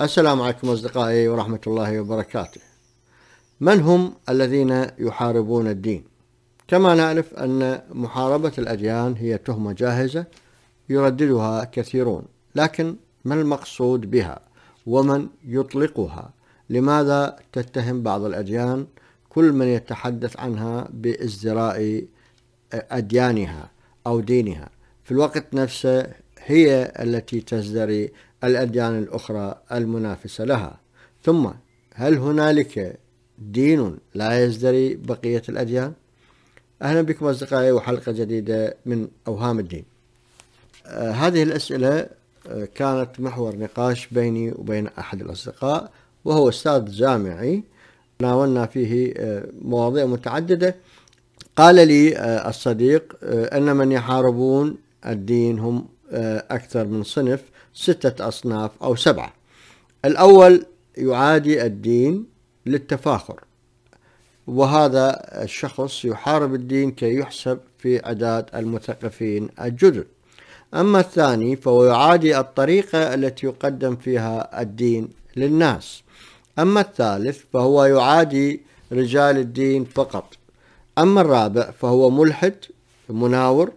السلام عليكم أصدقائي ورحمة الله وبركاته من هم الذين يحاربون الدين؟ كما نعرف أن محاربة الأديان هي تهمة جاهزة يرددها كثيرون لكن ما المقصود بها؟ ومن يطلقها؟ لماذا تتهم بعض الأديان كل من يتحدث عنها بازدراء أديانها أو دينها في الوقت نفسه هي التي تزدري الأديان الأخرى المنافسة لها ثم هل هنالك دين لا يزدري بقية الأديان؟ أهلا بكم أصدقائي وحلقة جديدة من أوهام الدين آه هذه الأسئلة آه كانت محور نقاش بيني وبين أحد الأصدقاء وهو أستاذ جامعي تناولنا فيه آه مواضيع متعددة قال لي آه، الصديق آه، أن من يحاربون الدين هم آه، أكثر من صنف ستة أصناف أو سبعة الأول يعادي الدين للتفاخر وهذا الشخص يحارب الدين كي يحسب في أعداد المثقفين الجدد أما الثاني فهو يعادي الطريقة التي يقدم فيها الدين للناس أما الثالث فهو يعادي رجال الدين فقط أما الرابع فهو ملحد مناور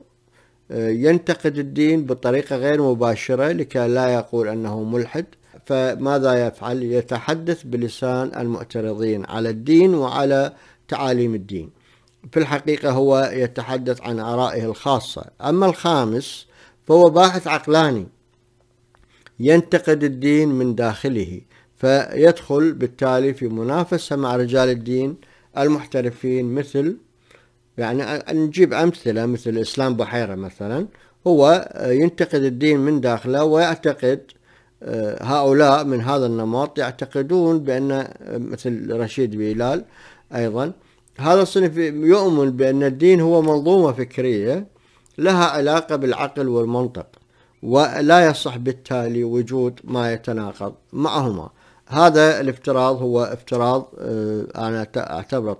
آه، ينتقد الدين بطريقة غير مباشرة لكي لا يقول أنه ملحد فماذا يفعل يتحدث بلسان المعترضين على الدين وعلى تعاليم الدين في الحقيقة هو يتحدث عن آرائه الخاصة أما الخامس فهو باحث عقلاني ينتقد الدين من داخله فيدخل بالتالي في منافسة مع رجال الدين المحترفين مثل يعني نجيب أمثلة مثل إسلام بحيرة مثلا هو آه، ينتقد الدين من داخله ويعتقد آه، هؤلاء من هذا النمط يعتقدون بأن آه، مثل رشيد بلال أيضا هذا الصنف يؤمن بأن الدين هو منظومة فكرية لها علاقة بالعقل والمنطق ولا يصح بالتالي وجود ما يتناقض معهما هذا الافتراض هو افتراض آه، انا اعتبره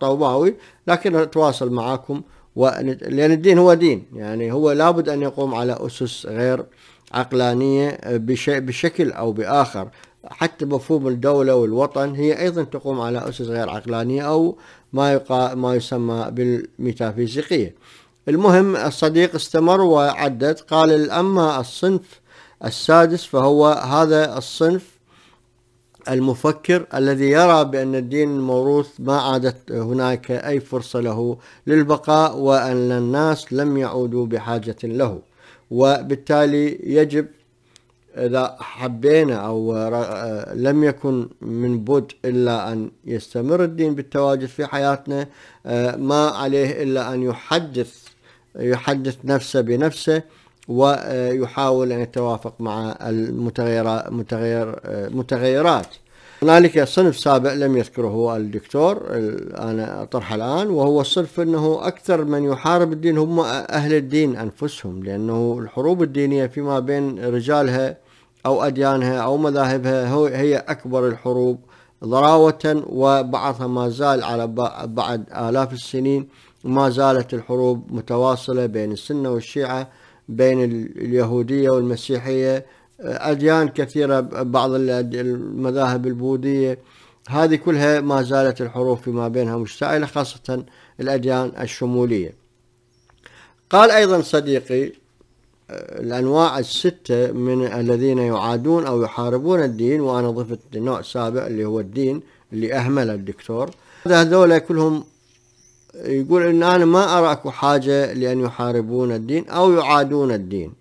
طوباوي لكن اتواصل معاكم لان الدين هو دين يعني هو لابد ان يقوم على اسس غير عقلانيه آه، بشيء بشكل او باخر حتى مفهوم الدوله والوطن هي ايضا تقوم على اسس غير عقلانيه او ما يقا ما يسمى بالميتافيزيقيه المهم الصديق استمر وعدد قال اما الصنف السادس فهو هذا الصنف المفكر الذي يرى بأن الدين الموروث ما عادت هناك أي فرصة له للبقاء وأن الناس لم يعودوا بحاجة له وبالتالي يجب إذا حبينا أو لم يكن من بد إلا أن يستمر الدين بالتواجد في حياتنا آه، ما عليه إلا أن يحدث يحدث نفسه بنفسه ويحاول أن يتوافق مع المتغيرات هنالك صنف سابع لم يذكره هو الدكتور أنا أطرحه الآن وهو صنف أنه أكثر من يحارب الدين هم أهل الدين أنفسهم لأنه الحروب الدينية فيما بين رجالها أو أديانها أو مذاهبها هي أكبر الحروب ضراوة وبعضها ما زال على بعد آلاف السنين ما زالت الحروب متواصلة بين السنة والشيعة بين اليهودية والمسيحية آه، أديان كثيرة بعض المذاهب البوذية هذه كلها ما زالت الحروف فيما بينها مشتعلة خاصة الأديان الشمولية قال أيضا صديقي آه، الأنواع الستة من الذين يعادون أو يحاربون الدين وأنا ضفت نوع سابع اللي هو الدين اللي أهمله الدكتور هذول كلهم يقول ان انا ما ارى اكو حاجه لان يحاربون الدين او يعادون الدين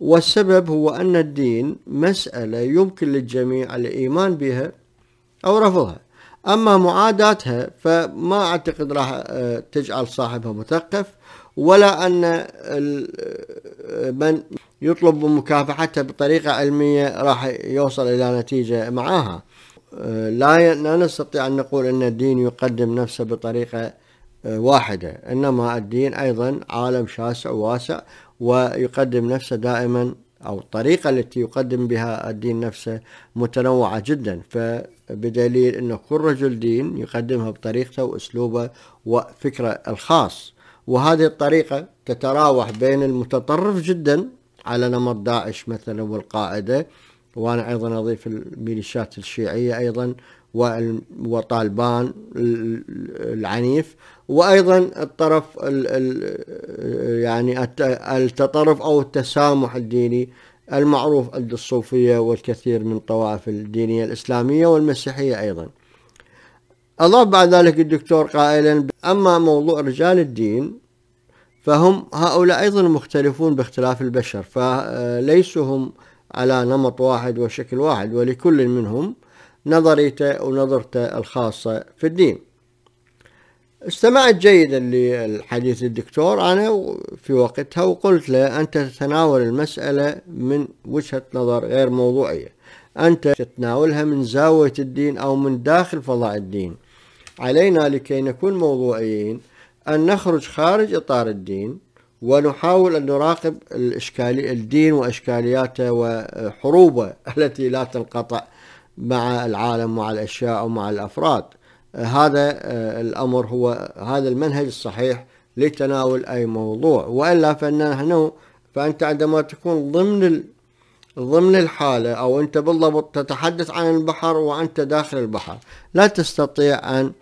والسبب هو ان الدين مساله يمكن للجميع الايمان بها او رفضها اما معاداتها فما اعتقد راح آه، تجعل صاحبها مثقف ولا ان آه، من يطلب مكافحتها بطريقه علميه راح يوصل الى نتيجه معاها آه، لا نستطيع ان نقول ان الدين يقدم نفسه بطريقه واحدة إنما الدين أيضا عالم شاسع وواسع ويقدم نفسه دائما أو الطريقة التي يقدم بها الدين نفسه متنوعة جدا فبدليل أن كل رجل دين يقدمها بطريقته وأسلوبه وفكره الخاص وهذه الطريقة تتراوح بين المتطرف جدا على نمط داعش مثلا والقاعدة وأنا أيضا أضيف الميليشيات الشيعية أيضا وطالبان العنيف وايضا الطرف يعني التطرف او التسامح الديني المعروف عند الصوفيه والكثير من الطوائف الدينيه الاسلاميه والمسيحيه ايضا. اضاف بعد ذلك الدكتور قائلا اما موضوع رجال الدين فهم هؤلاء ايضا مختلفون باختلاف البشر فليسوا هم على نمط واحد وشكل واحد ولكل منهم نظريته ونظرته الخاصة في الدين استمعت جيدا لحديث الدكتور أنا في وقتها وقلت له أنت تتناول المسألة من وجهة نظر غير موضوعية أنت تتناولها من زاوية الدين أو من داخل فضاء الدين علينا لكي نكون موضوعيين أن نخرج خارج إطار الدين ونحاول أن نراقب الإشكالي الدين وإشكالياته وحروبه التي لا تنقطع مع العالم مع الأشياء ومع الأفراد هذا آه، الأمر هو هذا المنهج الصحيح لتناول أي موضوع وإلا فاننا فأنت عندما تكون ضمن ضمن الحالة أو أنت بالضبط تتحدث عن البحر وأنت داخل البحر لا تستطيع أن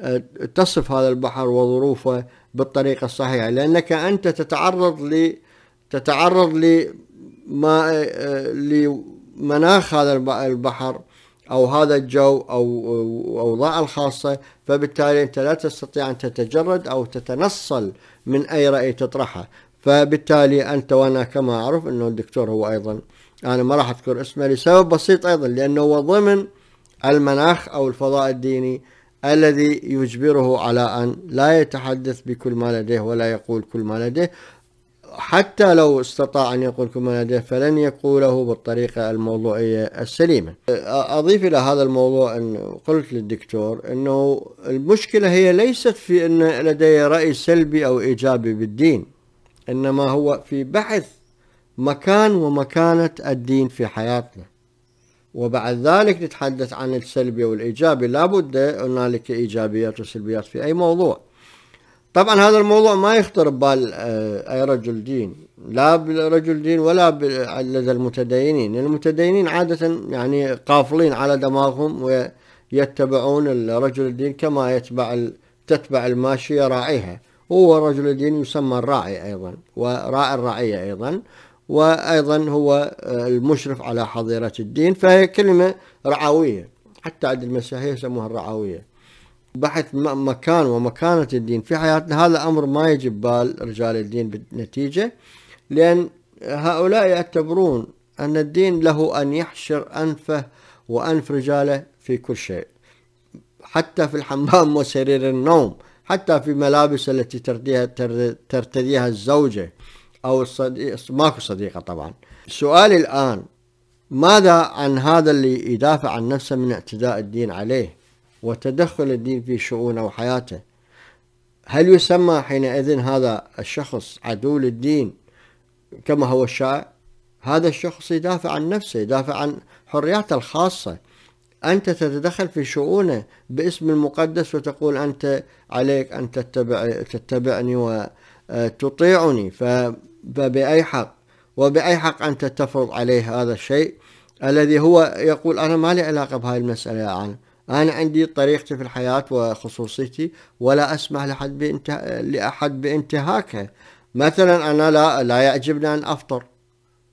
آه، تصف هذا البحر وظروفه بالطريقة الصحيحة لأنك أنت تتعرض ل تتعرض لما آه، لمناخ هذا البحر أو هذا الجو أو أوضاع الخاصة فبالتالي أنت لا تستطيع أن تتجرد أو تتنصل من أي رأي تطرحه فبالتالي أنت وأنا كما أعرف أنه الدكتور هو أيضا أنا ما راح أذكر اسمه لسبب بسيط أيضا لأنه هو ضمن المناخ أو الفضاء الديني الذي يجبره على أن لا يتحدث بكل ما لديه ولا يقول كل ما لديه حتى لو استطاع أن يقول كما لديه فلن يقوله بالطريقة الموضوعية السليمة أضيف إلى هذا الموضوع أن قلت للدكتور أنه المشكلة هي ليست في أن لدي رأي سلبي أو إيجابي بالدين إنما هو في بحث مكان ومكانة الدين في حياتنا وبعد ذلك نتحدث عن السلبي والإيجابي لابد هنالك إيجابيات وسلبيات في أي موضوع طبعا هذا الموضوع ما يخطر ببال آه، اي رجل دين لا برجل دين ولا لدى المتدينين المتدينين عادة يعني قافلين على دماغهم ويتبعون الرجل الدين كما يتبع تتبع الماشية راعيها هو رجل الدين يسمى الراعي أيضا وراعي الرعية أيضا وأيضا هو آه، المشرف على حظيرة الدين فهي كلمة رعوية حتى عند المسيحية يسموها الرعوية بحث مكان ومكانة الدين في حياتنا هذا أمر ما يجب بال رجال الدين بالنتيجة لأن هؤلاء يعتبرون أن الدين له أن يحشر أنفه وأنف رجاله في كل شيء حتى في الحمام وسرير النوم حتى في ملابس التي ترتديها ترتديها الزوجة أو الصديق ماكو صديقة طبعا سؤالي الآن ماذا عن هذا اللي يدافع عن نفسه من اعتداء الدين عليه وتدخل الدين في شؤونه وحياته هل يسمى حينئذ هذا الشخص عدو للدين كما هو الشائع هذا الشخص يدافع عن نفسه يدافع عن حرياته الخاصة أنت تتدخل في شؤونه باسم المقدس وتقول أنت عليك أن تتبع تتبعني وتطيعني آه، فبأي حق وبأي حق أنت تفرض عليه هذا الشيء الذي هو يقول أنا ما لي علاقة بهذه المسألة يا عالم أنا عندي طريقتي في الحياة وخصوصيتي ولا أسمح لحد بانته... لأحد بانتهاكها مثلا أنا لا لا يعجبني أن أفطر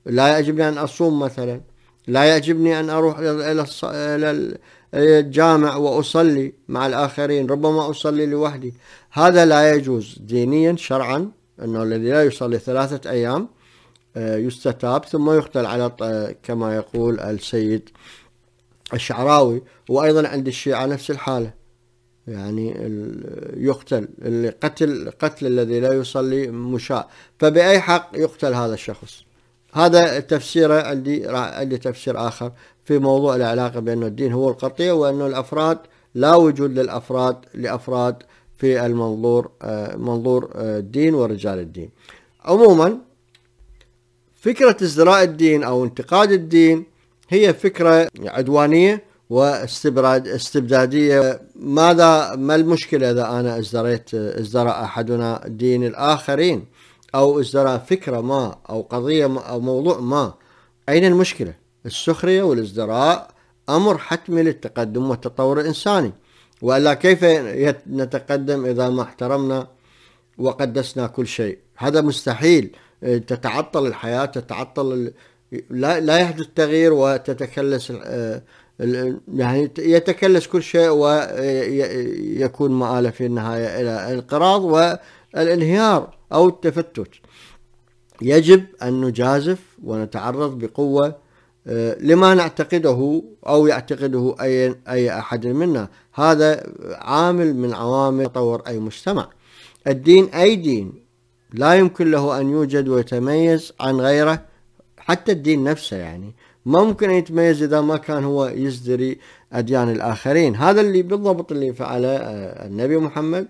لا يعجبني أن أصوم مثلا لا يعجبني أن أروح إلى إلى الجامع وأصلي مع الآخرين ربما أصلي لوحدي هذا لا يجوز دينيا شرعا أنه الذي لا يصلي ثلاثة أيام آه، يستتاب ثم يقتل على كما يقول السيد الشعراوي وأيضا عند الشيعة نفس الحالة يعني يقتل اللي قتل قتل الذي لا يصلي مشاء فبأي حق يقتل هذا الشخص هذا تفسيره عندي عندي تفسير آخر في موضوع العلاقة بأن الدين هو القطيع وأن الأفراد لا وجود للأفراد لأفراد في المنظور آه، منظور آه، الدين ورجال الدين عموما فكرة ازدراء الدين أو انتقاد الدين هي فكرة عدوانية واستبراد استبدادية ماذا ما المشكلة إذا أنا ازدريت ازدرى أحدنا دين الآخرين أو ازدرى فكرة ما أو قضية ما أو موضوع ما أين المشكلة السخرية والازدراء أمر حتمي للتقدم والتطور الإنساني وإلا كيف نتقدم إذا ما احترمنا وقدسنا كل شيء هذا مستحيل تتعطل الحياة تتعطل لا لا يحدث تغيير وتتكلس يعني يتكلس كل شيء ويكون مآلة في النهاية إلى الانقراض والانهيار أو التفتت يجب أن نجازف ونتعرض بقوة آه، لما نعتقده أو يعتقده أي, أي أحد منا هذا عامل من عوامل تطور أي مجتمع الدين أي دين لا يمكن له أن يوجد ويتميز عن غيره حتى الدين نفسه يعني ما ممكن يتميز إذا ما كان هو يزدري أديان الآخرين هذا اللي بالضبط اللي فعله آه، النبي محمد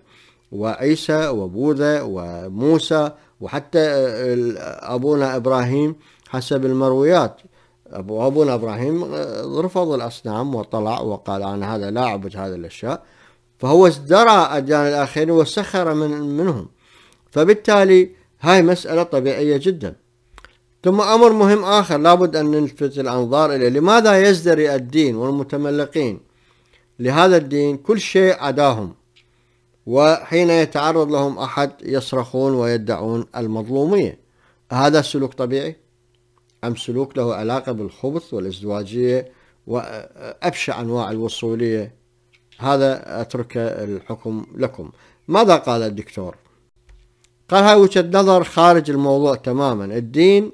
وعيسى وبوذا وموسى وحتى آه، أبونا إبراهيم حسب المرويات أبو أبونا إبراهيم آه، رفض الأصنام وطلع وقال أنا هذا لا أعبد هذا الأشياء فهو ازدرى أديان الآخرين وسخر من منهم فبالتالي هاي مسألة طبيعية جداً ثم أمر مهم آخر لابد أن نلفت الأنظار إليه لماذا يزدري الدين والمتملقين لهذا الدين كل شيء عداهم وحين يتعرض لهم أحد يصرخون ويدعون المظلومية هذا سلوك طبيعي أم سلوك له علاقة بالخبث والازدواجية وأبشع أنواع الوصولية هذا أترك الحكم لكم ماذا قال الدكتور؟ قال هاي وجهة نظر خارج الموضوع تماما الدين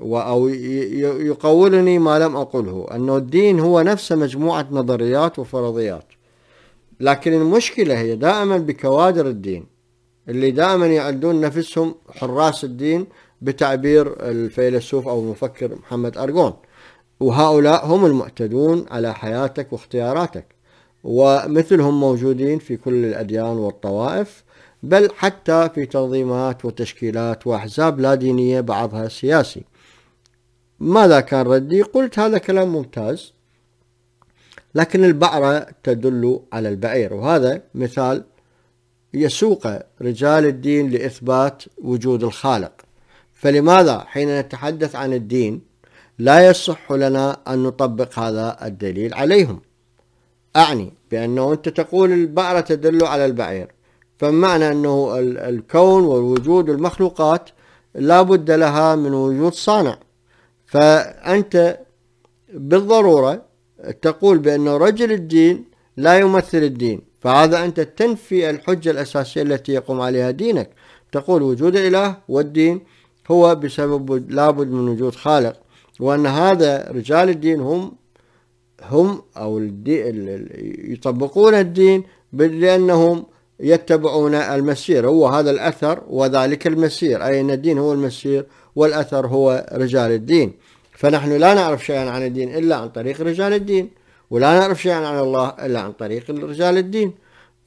أو يقولني ما لم أقله أنه الدين هو نفسه مجموعة نظريات وفرضيات لكن المشكلة هي دائما بكوادر الدين اللي دائما يعدون نفسهم حراس الدين بتعبير الفيلسوف أو المفكر محمد أرجون وهؤلاء هم المعتدون على حياتك واختياراتك ومثلهم موجودين في كل الأديان والطوائف بل حتى في تنظيمات وتشكيلات وأحزاب لا دينية بعضها سياسي ماذا كان ردي قلت هذا كلام ممتاز لكن البعرة تدل على البعير وهذا مثال يسوق رجال الدين لإثبات وجود الخالق فلماذا حين نتحدث عن الدين لا يصح لنا أن نطبق هذا الدليل عليهم أعني بأنه أنت تقول البعرة تدل على البعير فمعنى أنه الكون والوجود والمخلوقات لا بد لها من وجود صانع فأنت بالضرورة تقول بأن رجل الدين لا يمثل الدين فهذا أنت تنفي الحجة الأساسية التي يقوم عليها دينك تقول وجود الإله والدين هو بسبب لابد من وجود خالق وأن هذا رجال الدين هم هم أو يطبقون الدين لأنهم يتبعون المسير هو هذا الأثر وذلك المسير أي أن الدين هو المسير والأثر هو رجال الدين فنحن لا نعرف شيئا عن الدين إلا عن طريق رجال الدين ولا نعرف شيئا عن الله إلا عن طريق رجال الدين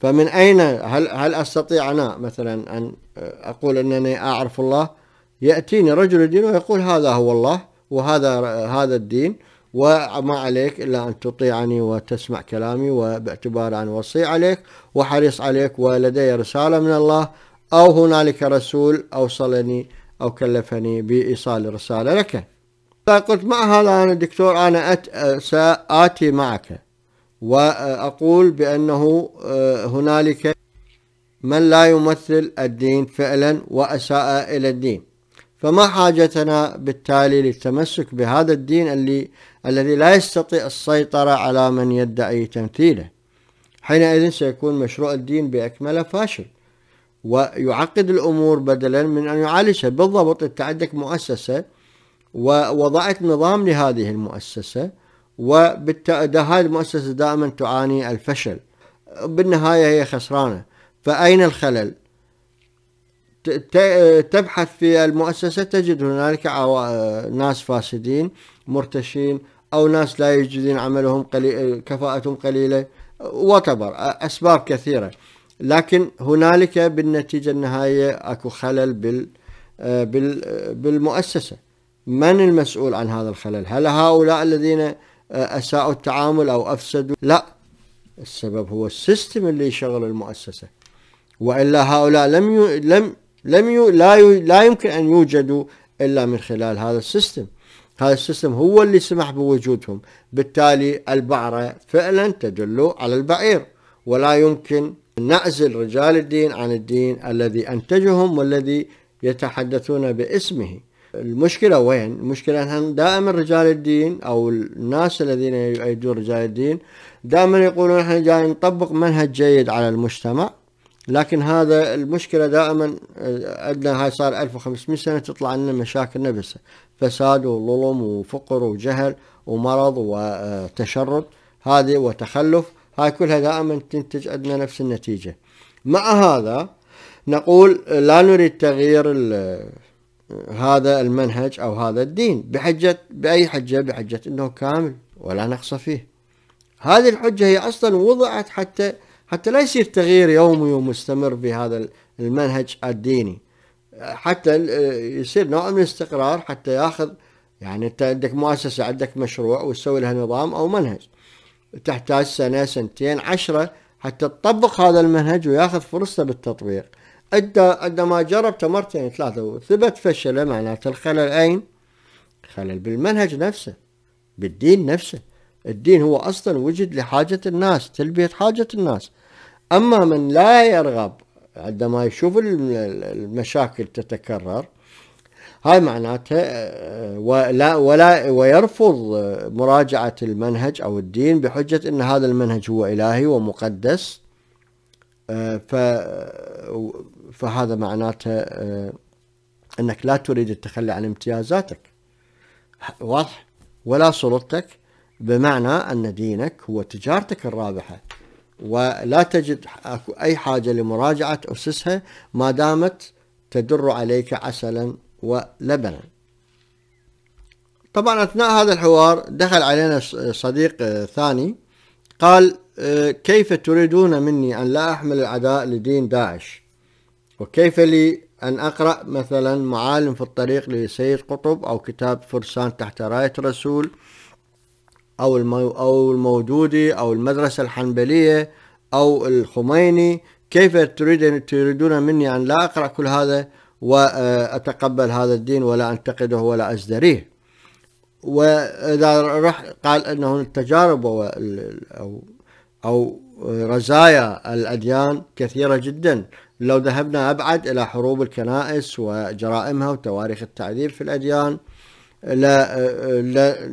فمن أين هل, هل أستطيع أنا مثلا أن أقول أنني أعرف الله يأتيني رجل الدين ويقول هذا هو الله وهذا هذا الدين وما عليك إلا أن تطيعني وتسمع كلامي وباعتبار أن وصي عليك وحريص عليك ولدي رسالة من الله أو هنالك رسول أوصلني أو كلفني بإيصال الرسالة لك فقلت مع هذا أنا دكتور أنا أت سآتي معك وأقول بأنه آه، هنالك من لا يمثل الدين فعلا وأساء إلى الدين فما حاجتنا بالتالي للتمسك بهذا الدين اللي الذي لا يستطيع السيطرة على من يدعي تمثيله حينئذ سيكون مشروع الدين بأكمله فاشل ويعقد الأمور بدلا من أن يعالجها بالضبط أنت عندك مؤسسة ووضعت نظام لهذه المؤسسة وبالتالي هذه المؤسسة دائما تعاني الفشل بالنهاية هي خسرانة فأين الخلل؟ تبحث في المؤسسة تجد هنالك ناس فاسدين مرتشين أو ناس لا يجدون عملهم قليل كفاءتهم قليلة وتبر أسباب كثيرة لكن هنالك بالنتيجة النهائية أكو خلل بال بالمؤسسة من المسؤول عن هذا الخلل هل هؤلاء الذين آه، أساءوا التعامل أو أفسدوا لا السبب هو السيستم اللي يشغل المؤسسة وإلا هؤلاء لم يو لم لم يو لا, يو لا يمكن أن يوجدوا إلا من خلال هذا السيستم هذا السيستم هو اللي سمح بوجودهم بالتالي البعرة فعلا تدل على البعير ولا يمكن نعزل رجال الدين عن الدين الذي أنتجهم والذي يتحدثون باسمه المشكلة وين؟ المشكلة أنهم دائما رجال الدين أو الناس الذين يؤيدون رجال الدين دائما يقولون احنا جاي نطبق منهج جيد على المجتمع لكن هذا المشكلة دائما عندنا هاي صار 1500 سنة تطلع لنا مشاكل نفسها فساد وظلم وفقر وجهل ومرض وتشرد هذه وتخلف هاي كلها دائما تنتج عندنا نفس النتيجة مع هذا نقول لا نريد تغيير هذا المنهج أو هذا الدين بحجة بأي حجة بحجة أنه كامل ولا نقص فيه هذه الحجة هي أصلا وضعت حتى حتى لا يصير تغيير يومي ومستمر بهذا المنهج الديني حتى يصير نوع من الاستقرار حتى ياخذ يعني انت عندك مؤسسة عندك مشروع وتسوي لها نظام او منهج تحتاج سنة سنتين عشرة حتى تطبق هذا المنهج وياخذ فرصته بالتطبيق أدى عندما جربته مرتين يعني ثلاثة وثبت فشله معناته الخلل أين؟ خلل بالمنهج نفسه بالدين نفسه الدين هو أصلا وجد لحاجة الناس تلبية حاجة الناس أما من لا يرغب عندما يشوف المشاكل تتكرر هاي معناته آه، ولا ولا ويرفض مراجعة المنهج أو الدين بحجة أن هذا المنهج هو إلهي ومقدس فهذا معناته آه، أنك لا تريد التخلي عن امتيازاتك واضح ولا سلطتك بمعنى أن دينك هو تجارتك الرابحة ولا تجد أي حاجة لمراجعة أسسها ما دامت تدر عليك عسلا ولبنا طبعا أثناء هذا الحوار دخل علينا صديق آه، ثاني قال كيف تريدون مني أن لا أحمل العداء لدين داعش وكيف لي أن أقرأ مثلا معالم في الطريق لسيد قطب أو كتاب فرسان تحت راية الرسول أو أو المودودي أو المدرسة الحنبلية أو الخميني كيف تريد تريدون مني أن لا أقرأ كل هذا وأتقبل هذا الدين ولا أنتقده ولا أزدريه وإذا رح قال أنه التجارب أو أو رزايا الأديان كثيرة جدا لو ذهبنا أبعد إلى حروب الكنائس وجرائمها وتواريخ التعذيب في الأديان لا, لا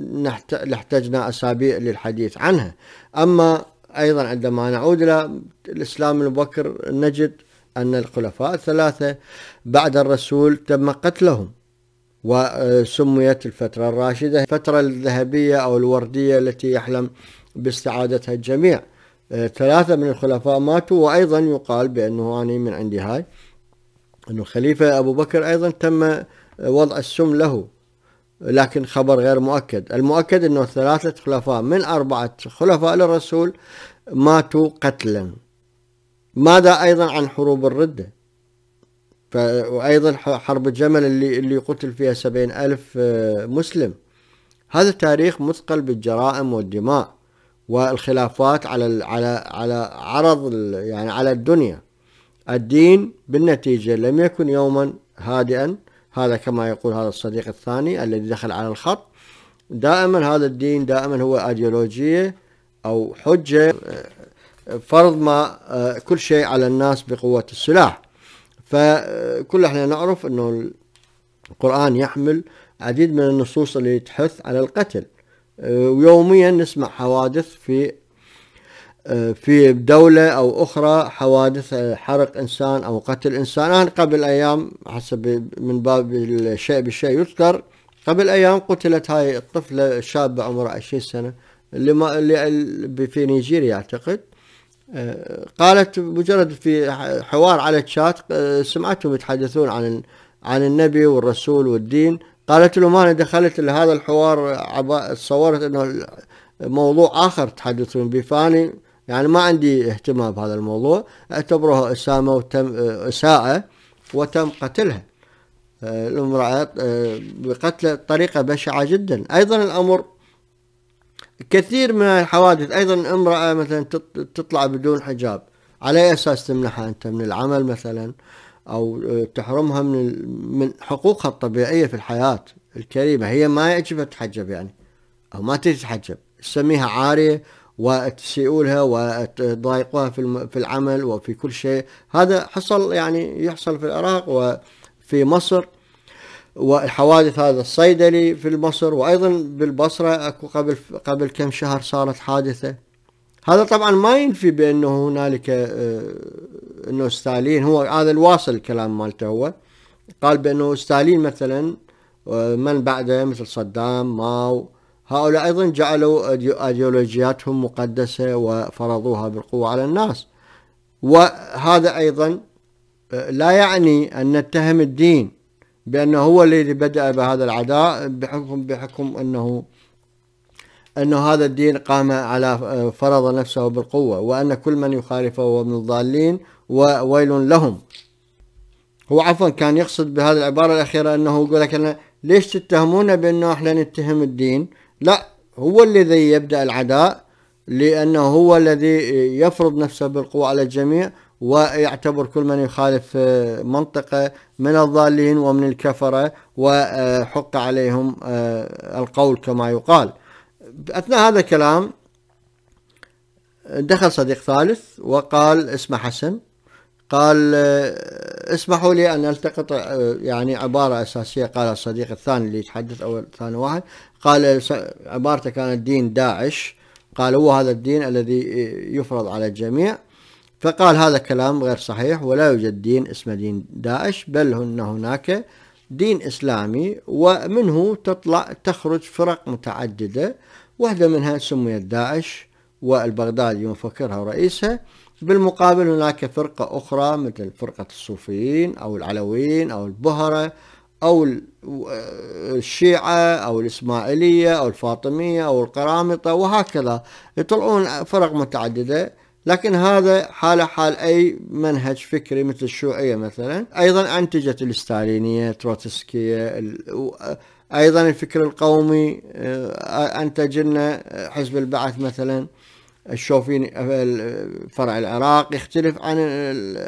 لاحتجنا أسابيع للحديث عنها أما أيضا عندما نعود إلى الإسلام المبكر نجد أن الخلفاء الثلاثة بعد الرسول تم قتلهم وسميت الفترة الراشدة الفترة الذهبية أو الوردية التي يحلم باستعادتها الجميع ثلاثة من الخلفاء ماتوا وأيضا يقال بأنه أنا من عندي هاي أنه خليفة أبو بكر أيضا تم آه، وضع السم له لكن خبر غير مؤكد المؤكد أنه ثلاثة خلفاء من أربعة خلفاء للرسول ماتوا قتلا ماذا أيضا عن حروب الردة وأيضا حرب الجمل اللي, اللي قتل فيها سبعين ألف آه، مسلم هذا تاريخ مثقل بالجرائم والدماء والخلافات على على على عرض يعني على الدنيا الدين بالنتيجة لم يكن يوما هادئا هذا كما يقول هذا الصديق الثاني الذي دخل على الخط دائما هذا الدين دائما هو أيديولوجية أو حجة فرض ما كل شيء على الناس بقوة السلاح فكل احنا نعرف أنه القرآن يحمل عديد من النصوص اللي تحث على القتل آه، ويوميا نسمع حوادث في آه، في دولة أو أخرى حوادث آه، حرق إنسان أو قتل إنسان أنا قبل أيام حسب من باب الشيء بالشيء يذكر قبل أيام قتلت هاي الطفلة شابة عمرها 20 سنة اللي, ما اللي في نيجيريا أعتقد قالت مجرد في حوار على الشات سمعتهم يتحدثون عن عن النبي والرسول والدين قالت لهم أنا دخلت لهذا الحوار تصورت أنه موضوع آخر تحدثون به فأني يعني ما عندي اهتمام بهذا الموضوع اعتبروها إسامة وتم إساءة وتم قتلها آه، الامرأة آه، بقتل بطريقة بشعة جدا أيضا الأمر كثير من الحوادث أيضا امرأة مثلا تطلع بدون حجاب على أساس تمنحها أنت من العمل مثلا أو آه، تحرمها من من حقوقها الطبيعية في الحياة الكريمة هي ما يجب تتحجب يعني أو ما تتحجب تسميها عارية وتسيئولها وتضايقوها في في العمل وفي كل شيء هذا حصل يعني يحصل في العراق وفي مصر والحوادث هذا الصيدلي في مصر وايضا بالبصره اكو قبل قبل كم شهر صارت حادثه هذا طبعا ما ينفي بانه هنالك آه، انه ستالين هو هذا الواصل الكلام مالته هو قال بانه ستالين مثلا آه، من بعده مثل صدام ماو هؤلاء ايضا جعلوا ايديولوجياتهم مقدسه وفرضوها بالقوه على الناس وهذا ايضا آه، لا يعني ان نتهم الدين بانه هو الذي بدا بهذا العداء بحكم بحكم انه أنه هذا الدين قام على آه، فرض نفسه بالقوة وأن كل من يخالفه هو من الضالين وويل لهم هو عفوا كان يقصد بهذه العبارة الأخيرة أنه يقول لك أنا ليش تتهمونا بأنه إحنا نتهم الدين لا هو الذي يبدأ العداء لأنه هو الذي يفرض نفسه بالقوة على الجميع ويعتبر كل من يخالف آه، منطقة من الضالين ومن الكفرة وحق عليهم آه، القول كما يقال أثناء هذا الكلام دخل صديق ثالث وقال اسمه حسن قال آه، اسمحوا لي أن ألتقط آه، يعني عبارة أساسية قال الصديق الثاني اللي يتحدث أول ثاني واحد قال عبارته كانت دين داعش قال هو هذا الدين الذي آه، يفرض على الجميع فقال هذا كلام غير صحيح ولا يوجد دين اسمه دين داعش بل هن هناك دين إسلامي ومنه تطلع تخرج فرق متعددة واحدة منها سميت داعش والبغدادي مفكرها ورئيسها بالمقابل هناك فرقة أخرى مثل فرقة الصوفيين أو العلويين أو البهرة أو آه، الشيعة أو الإسماعيلية أو الفاطمية أو القرامطة وهكذا يطلعون فرق متعددة لكن هذا حالة حال أي منهج فكري مثل الشيوعية مثلا أيضا أنتجت الستالينية تروتسكية آه، ايضا الفكر القومي آه، انتج لنا آه، حزب البعث مثلا الشوفيني فرع العراق يختلف عن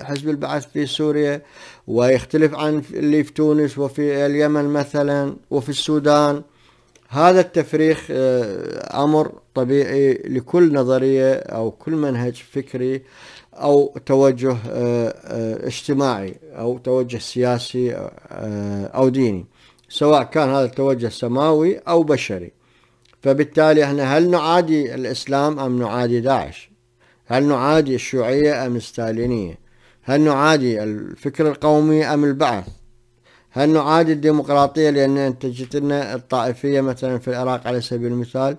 حزب البعث في سوريا ويختلف عن اللي في تونس وفي اليمن مثلا وفي السودان هذا التفريخ آه، امر طبيعي لكل نظريه او كل منهج فكري او توجه اجتماعي او توجه سياسي او ديني سواء كان هذا التوجه سماوي أو بشري فبالتالي احنا هل نعادي الإسلام أم نعادي داعش هل نعادي الشيوعية أم الستالينية هل نعادي الفكر القومي أم البعث هل نعادي الديمقراطية لأن انتجت لنا الطائفية مثلا في العراق على سبيل المثال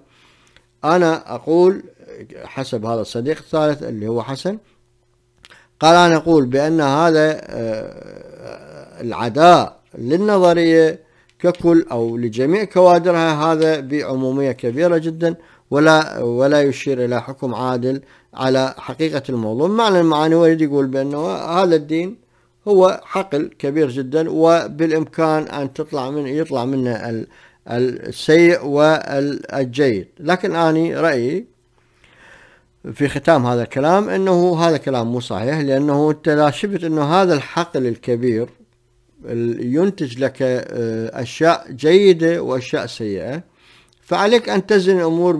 أنا أقول حسب هذا الصديق الثالث اللي هو حسن قال أنا أقول بأن هذا آه، العداء للنظرية ككل أو لجميع كوادرها هذا بعمومية كبيرة جدا ولا ولا يشير إلى حكم عادل على حقيقة الموضوع معنى المعاني يريد يقول بأنه هذا الدين هو حقل كبير جدا وبالإمكان أن تطلع من يطلع منه السيء والجيد لكن أني رأيي في ختام هذا الكلام أنه هذا كلام مو صحيح لأنه أنت لا شفت أنه هذا الحقل الكبير ينتج لك آه، أشياء جيدة وأشياء سيئة فعليك أن تزن الأمور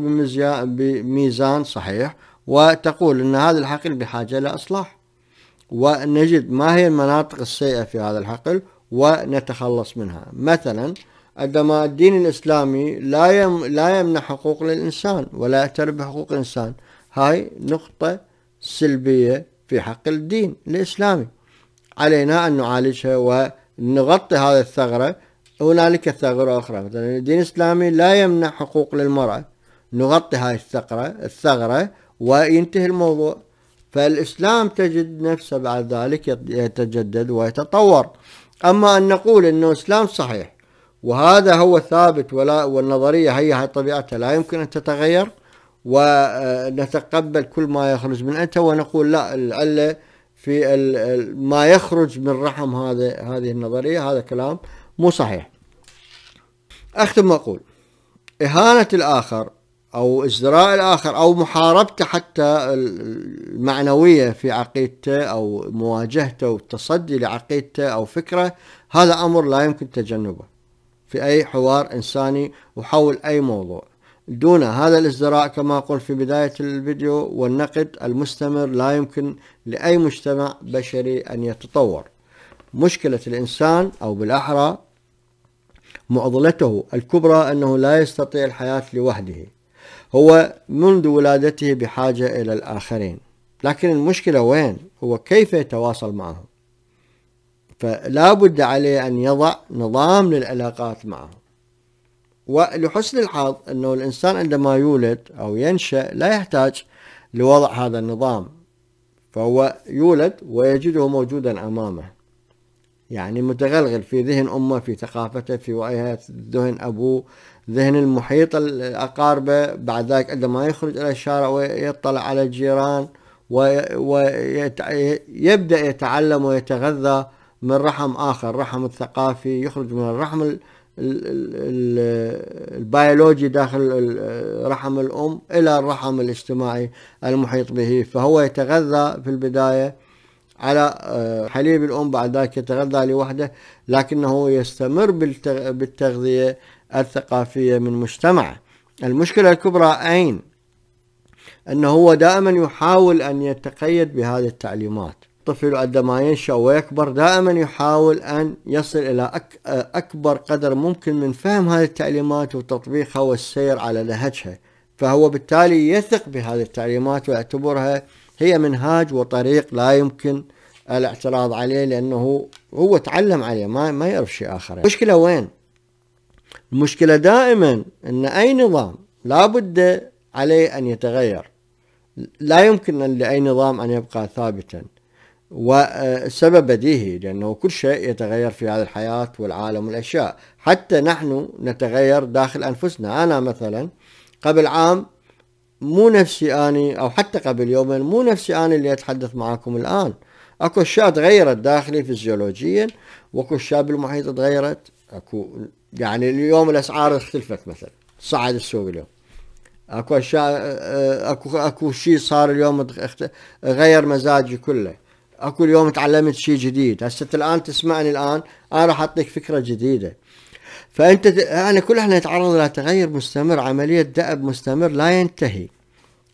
بميزان صحيح وتقول أن هذا الحقل بحاجة لإصلاح ونجد ما هي المناطق السيئة في هذا الحقل ونتخلص منها مثلا عندما الدين الإسلامي لا يم لا يمنع حقوق للإنسان ولا يعترف بحقوق الإنسان هاي نقطة سلبية في حق الدين الإسلامي علينا أن نعالجها نغطي هذه الثغرة هنالك ثغرة أخرى مثلا الدين الإسلامي لا يمنع حقوق للمرأة نغطي هاي الثغرة الثغرة وينتهي الموضوع فالإسلام تجد نفسه بعد ذلك يتجدد ويتطور أما أن نقول أنه إسلام صحيح وهذا هو ثابت ولا والنظرية هي طبيعتها لا يمكن أن تتغير ونتقبل آه، كل ما يخرج من أنت ونقول لا العلة في ما يخرج من رحم هذا هذه النظرية هذا كلام مو صحيح أختم وأقول إهانة الآخر أو ازدراء الآخر أو محاربته حتى المعنوية في عقيدته أو مواجهته والتصدي لعقيدته أو فكره هذا أمر لا يمكن تجنبه في أي حوار إنساني وحول أي موضوع دون هذا الازدراء كما قلت في بداية الفيديو والنقد المستمر لا يمكن لأي مجتمع بشري أن يتطور مشكلة الإنسان أو بالأحرى معضلته الكبرى أنه لا يستطيع الحياة لوحده هو منذ ولادته بحاجة إلى الآخرين لكن المشكلة وين هو كيف يتواصل معهم فلا بد عليه أن يضع نظام للعلاقات معه ولحسن الحظ أنه الإنسان عندما يولد أو ينشأ لا يحتاج لوضع هذا النظام فهو يولد ويجده موجودا أمامه يعني متغلغل في ذهن أمه في ثقافته في وعيها ذهن أبوه ذهن المحيط الأقاربة بعد ذلك عندما يخرج إلى الشارع ويطلع على الجيران ويبدأ يتعلم ويتغذى من رحم آخر رحم الثقافي يخرج من الرحم البيولوجي داخل رحم الأم إلى الرحم الاجتماعي المحيط به فهو يتغذى في البداية على آه، حليب الأم بعد ذلك يتغذى لوحده لكنه يستمر بالتغذية الثقافية من مجتمعه المشكلة الكبرى أين؟ أنه هو دائما يحاول أن يتقيد بهذه التعليمات الطفل عندما ينشأ ويكبر دائما يحاول أن يصل إلى أك أكبر قدر ممكن من فهم هذه التعليمات وتطبيقها والسير على نهجها فهو بالتالي يثق بهذه التعليمات ويعتبرها هي منهاج وطريق لا يمكن الاعتراض عليه لأنه هو تعلم عليه ما, ما يعرف شيء آخر المشكلة وين؟ المشكلة دائما أن أي نظام لابد عليه أن يتغير لا يمكن لأي نظام أن يبقى ثابتا والسبب بديهي لأنه كل شيء يتغير في هذه الحياة والعالم والأشياء حتى نحن نتغير داخل أنفسنا أنا مثلا قبل عام مو نفسي أني أو حتى قبل يومين مو نفسي أني اللي أتحدث معكم الآن اكو اشياء تغيرت داخلي فيزيولوجيا واكو اشياء بالمحيط تغيرت اكو يعني اليوم الاسعار اختلفت مثلا صعد السوق اليوم اكو اشياء اكو اكو شيء صار اليوم غير مزاجي كله اكو يوم تعلمت شيء جديد هسه الان تسمعني الان انا راح اعطيك فكره جديده فانت انا كل احنا نتعرض الى تغير مستمر عمليه دأب مستمر لا ينتهي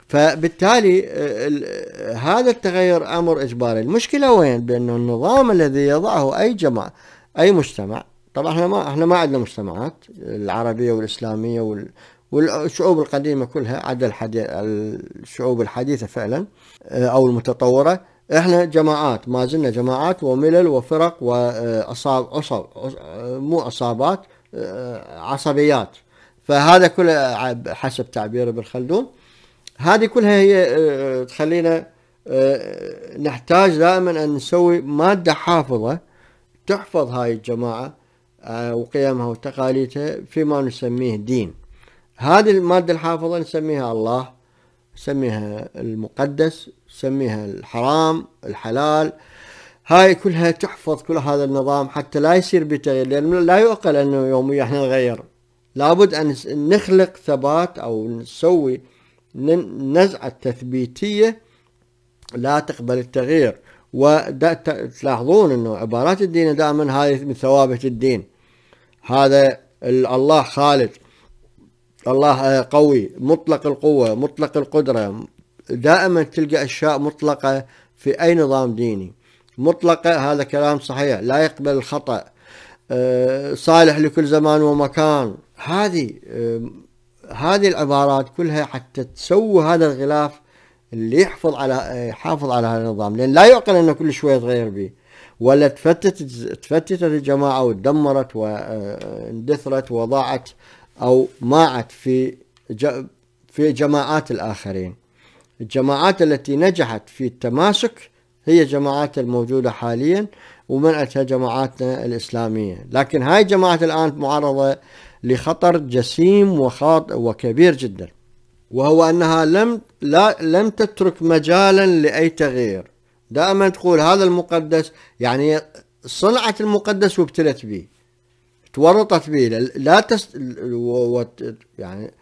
فبالتالي آه، آه، هذا التغير امر اجباري المشكله وين بانه النظام الذي يضعه اي جماعه اي مجتمع طبعا احنا ما احنا ما عندنا مجتمعات العربيه والاسلاميه وال والشعوب القديمة كلها عدا الشعوب الحديثة فعلا آه، أو المتطورة احنا جماعات ما زلنا جماعات وملل وفرق واصاب عصب مو عصابات عصبيات فهذا كله حسب تعبير ابن خلدون هذه كلها هي تخلينا نحتاج دائما ان نسوي ماده حافظه تحفظ هاي الجماعه وقيمها وتقاليدها فيما نسميه دين هذه الماده الحافظه نسميها الله سميها المقدس سميها الحرام الحلال هاي كلها تحفظ كل هذا النظام حتى لا يصير بتغيير لان لا يعقل أنه يوميا احنا نغير لابد أن نخلق ثبات أو نسوي نزعة تثبيتية لا تقبل التغيير وتلاحظون أنه عبارات الدين دائما هذه من ثوابت الدين هذا الله خالق الله آه، قوي مطلق القوة مطلق القدرة دائما تلقى أشياء مطلقة في أي نظام ديني مطلقة هذا كلام صحيح لا يقبل الخطأ آه، صالح لكل زمان ومكان هذه آه، هذه العبارات كلها حتى تسوي هذا الغلاف اللي يحفظ على يحافظ على هذا النظام لان لا يعقل انه كل شويه يتغير به ولا تفتت تفتتت الجماعه وتدمرت واندثرت وضاعت أو ماعت في في جماعات الآخرين الجماعات التي نجحت في التماسك هي جماعات الموجودة حاليا ومنعتها جماعاتنا الإسلامية لكن هاي جماعة الآن معرضة لخطر جسيم وخاطئ وكبير جدا وهو أنها لم لا لم تترك مجالا لأي تغيير دائما تقول هذا المقدس يعني صنعت المقدس وابتلت به تورطت به لا تس يعني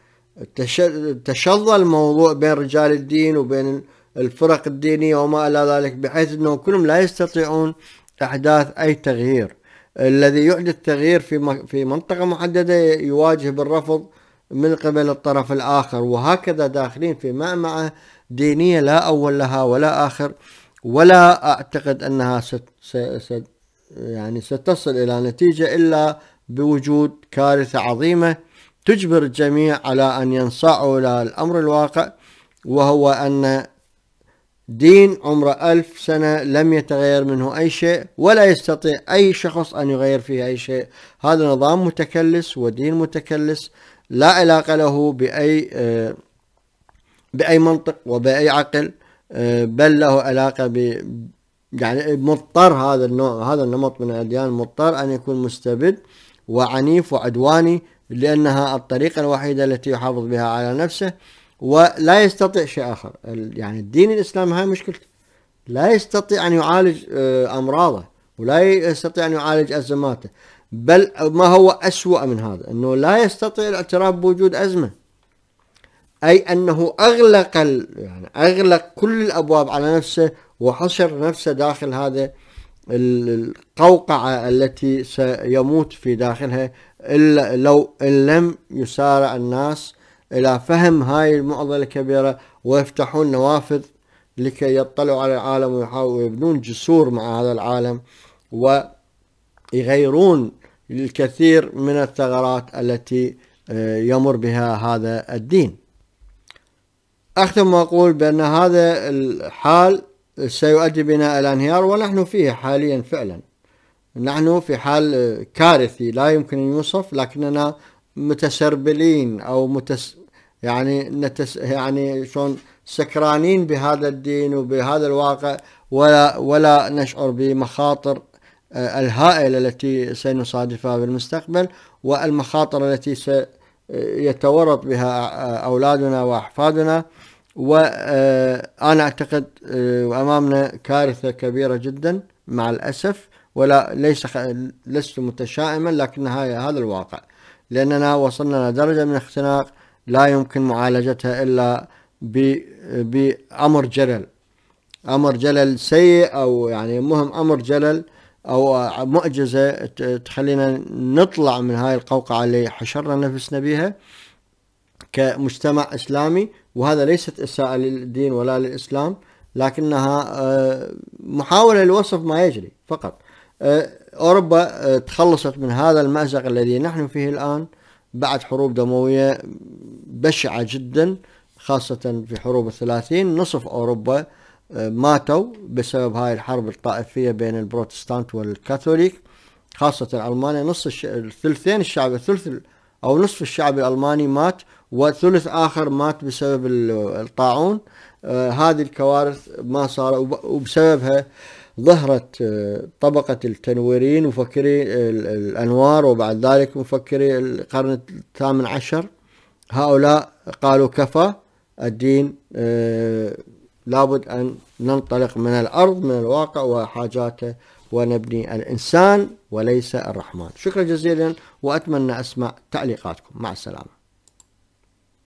تشظى الموضوع بين رجال الدين وبين الفرق الدينية وما إلى ذلك بحيث أنهم كلهم لا يستطيعون أحداث أي تغيير الذي يحدث تغيير في في منطقة محددة يواجه بالرفض من قبل الطرف الآخر وهكذا داخلين في معمعة دينية لا أول لها ولا آخر ولا أعتقد أنها ست ست ست يعني ستصل إلى نتيجة إلا بوجود كارثة عظيمة تجبر الجميع على أن ينصاعوا إلى الأمر الواقع وهو أن دين عمره ألف سنة لم يتغير منه أي شيء ولا يستطيع أي شخص أن يغير فيه أي شيء هذا نظام متكلس ودين متكلس لا علاقة له بأي آه، بأي منطق وبأي عقل آه، بل له علاقة ب يعني مضطر هذا النوع هذا النمط من الأديان مضطر أن يكون مستبد وعنيف وعدواني لأنها الطريقة الوحيدة التي يحافظ بها على نفسه ولا يستطيع شيء آخر يعني الدين الإسلام هاي مشكلته لا يستطيع أن يعالج آه، أمراضه ولا يستطيع أن يعالج أزماته بل ما هو أسوأ من هذا أنه لا يستطيع الاعتراف بوجود أزمة أي أنه أغلق يعني أغلق كل الأبواب على نفسه وحشر نفسه داخل هذا القوقعة التي سيموت في داخلها إلا لو إن لم يسارع الناس إلى فهم هاي المعضلة الكبيرة ويفتحون نوافذ لكي يطلعوا على العالم ويحاولوا يبنون جسور مع هذا العالم ويغيرون الكثير من الثغرات التي آه، يمر بها هذا الدين أختم وأقول بأن هذا الحال سيؤدي بنا إلى انهيار ونحن فيه حاليا فعلا نحن في حال كارثي لا يمكن أن يوصف لكننا متسربلين أو متس يعني نتس يعني شلون سكرانين بهذا الدين وبهذا الواقع ولا ولا نشعر بمخاطر آه، الهائلة التي سنصادفها بالمستقبل والمخاطر التي سيتورط آه، بها آه، أولادنا وأحفادنا وأنا أعتقد آه، أمامنا كارثة كبيرة جدا مع الأسف ولا ليس لست متشائما لكن هذا الواقع لأننا وصلنا لدرجة من الاختناق لا يمكن معالجتها إلا بأمر جلل أمر جلل سيء أو يعني مهم أمر جلل أو معجزة تخلينا نطلع من هاي القوقعة اللي حشرنا نفسنا بها كمجتمع إسلامي وهذا ليست إساءة للدين ولا للإسلام لكنها آه، محاولة لوصف ما يجري فقط آه، أوروبا آه، تخلصت من هذا المأزق الذي نحن فيه الآن بعد حروب دموية بشعة جدا خاصة في حروب الثلاثين نصف أوروبا ماتوا بسبب هاي الحرب الطائفية بين البروتستانت والكاثوليك خاصة ألمانيا نص الثلثين الشعب الثلث أو نصف الشعب الألماني مات وثلث اخر مات بسبب الطاعون آه، هذه الكوارث ما صار وبسببها ظهرت آه، طبقة التنويرين مفكري الأنوار وبعد ذلك مفكري القرن الثامن عشر هؤلاء قالوا كفى الدين آه، لابد أن ننطلق من الأرض من الواقع وحاجاته ونبني الإنسان وليس الرحمن شكرا جزيلا وأتمنى أسمع تعليقاتكم مع السلامة